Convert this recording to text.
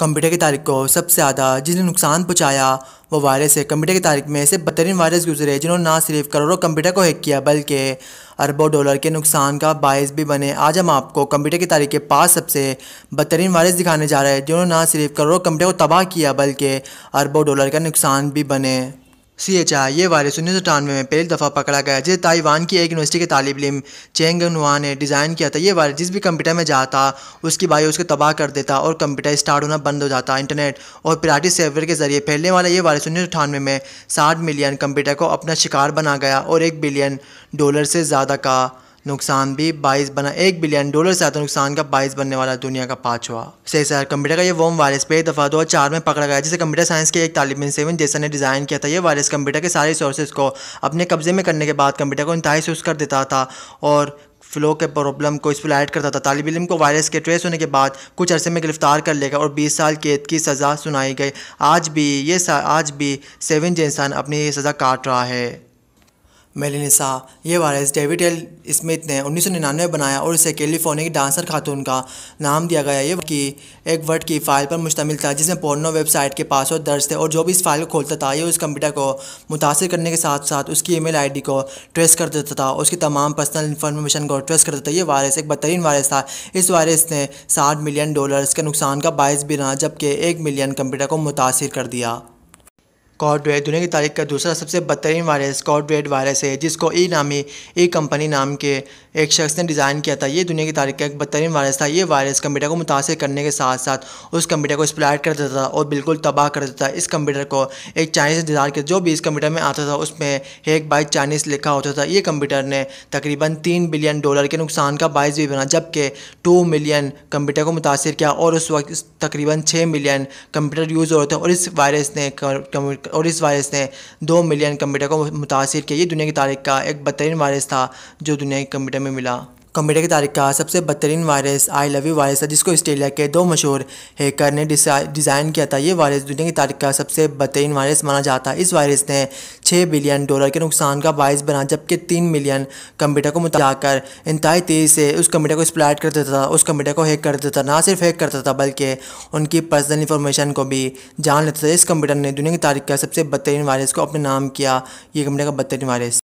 computer की तारीख को सबसे ज़्यादा जिसने नुकसान पहुंचाया वो वायरस है कंप्यूटर की तारीख में ऐसे बदतरीन वायरस गुजरे जिन्होंने ना सिर्फ करोड़ों कंप्यूटर को हैक किया बल्कि अरबों डॉलर के नुकसान का बायस भी बने आज हम आपको कंप्यूटर की तारीख के पास सबसे बदतरीन वायरस दिखाने जा रहे हैं जिन्होंने ना सिर्फ करोड़ों कंप्यूटर को तबाह किया बल्कि अरबों डॉलर का नुकसान भी बने सी एच आई ये वायरस उन्नीस सौ अठानवे में पहली दफ़ा पकड़ा गया जिसे ताइवान की एक यूनिवर्सिटी के तालब इम चेंग नुआ ने डिज़ाइन किया था ये वायरस जिस भी कंप्यूटर में जाता उसकी बायो उसको तबाह कर देता और कंप्यूटर स्टार्ट होना बंद हो जाता इंटरनेट और पिराटी सेवर के जरिए फैलने वाला ये वायरस उन्नीस सौ अठानवे में साठ मिलियन कंप्यूटर को अपना शिकार बना गया और एक बिलियन डॉलर से ज़्यादा का नुकसान भी बाईस बना एक बिलियन डॉलर से ज़्यादा नुकसान का 22 बनने वाला दुनिया का पांचवा सही सर कंप्यूटर का ये वोम वायरस पे दफा दो चार में पकड़ा गया जिसे कंप्यूटर साइंस के एक तालिब सेवन जैसा ने डिज़ाइन किया था यह वायरस कंप्यूटर के सारे सोर्सेज को अपने कब्जे में करने के बाद कंप्यूटर को इंतहाई से कर देता था और फ्लो के प्रॉब्लम को इस पर करता था तालब इम को वायरस के ट्रेस होने के बाद कुछ अरसे में गिरफ्तार कर लेगा और 20 साल कैद की सज़ा सुनाई गई आज भी ये आज भी सेवन इंसान अपनी सज़ा काट रहा है मेलिनिसा ये वायरस डेविड एल स्मिथ ने उन्नीस सौ निन्यानवे बनाया और इसे कैलिफोर्निया की डांसर खातून का नाम दिया गया ये कि एक वर्ड की फ़ाइल पर मुश्तमिल था जिसमें पोर्नो वेबसाइट के पासवर्ड दर्ज थे और जो भी इस फाइल को खोलता था ये उस कंप्यूटर को मुतासर करने के साथ साथ उसकी आई डी को ट्रेस कर देता था उसकी तमाम पर्सनल इन्फॉर्मेशन को ट्रेस कर देता था ये वायरस एक बदतरीन वायरस था इस वायरस ने साठ मिलियन डॉलर्स के नुकसान का बायस भी रहा जबकि एक मिलियन कंप्यूटर को मुतासर कर दिया कॉर्डवेयर दुनिया की तारीख का दूसरा सबसे बदतरीन वायरस कॉर्डवेयर वायरस है जिसको ई e नामी ई e कंपनी नाम के एक शख्स ने डिज़ाइन किया था ये दुनिया की तारीख का एक बदतरीन वायरस था ये वायरस कंप्यूटर को मुतासर करने के साथ साथ उस कंप्यूटर को स्प्लाइट कर देता था और बिल्कुल तबाह कर देता था इस कंप्यूटर को एक चाइनीज़ डिज़ाइन किया जो भी इस कंप्यूटर में आता था उसमें एक बाई चाइनीज़ लिखा होता था ये कंप्यूटर ने तकरीबन तीन बिलियन डॉलर के नुकसान का बायस भी बना जबकि टू मिलियन कंप्यूटर को मुतासर किया और उस वक्त तकरीबन छः मिलियन कंप्यूटर यूज़ हो रहे थे और इस वायरस ने और इस वायरस ने दो मिलियन कंप्यूटर को मुतासर किया ये दुनिया की तारीख का एक बदतरीन वायरस था जो दुनिया के कंप्यूटर में मिला कंप्यूटर की तारीख का सबसे बदतरीन virus I love you virus था जिसको ऑस्ट्रेलिया के दो मशहूर हैकर ने डिज़ाइन किया था ये वायरस दुनिया की तारीख का सबसे बदतरीन वायरस माना जाता है इस वायरस ने छः बिलियन डॉलर के नुकसान का बायस बना जबकि तीन मिलियन कंप्यूटर को मिलाकर इंतहाई तेज़ी से उस कंप्यूटर को स्प्लाइट कर देता था उस कंप्यूटर को हैक कर देता था ना सिर्फ हैक करता था बल्कि उनकी पर्सनल इन्फॉर्मेशन को भी जान लेता था इस कंप्यूटर ने दुनिया की तारीख का सबसे बदतरीन वायरस को अपने नाम किया ये कंप्यूटर का बदतरीन वायरस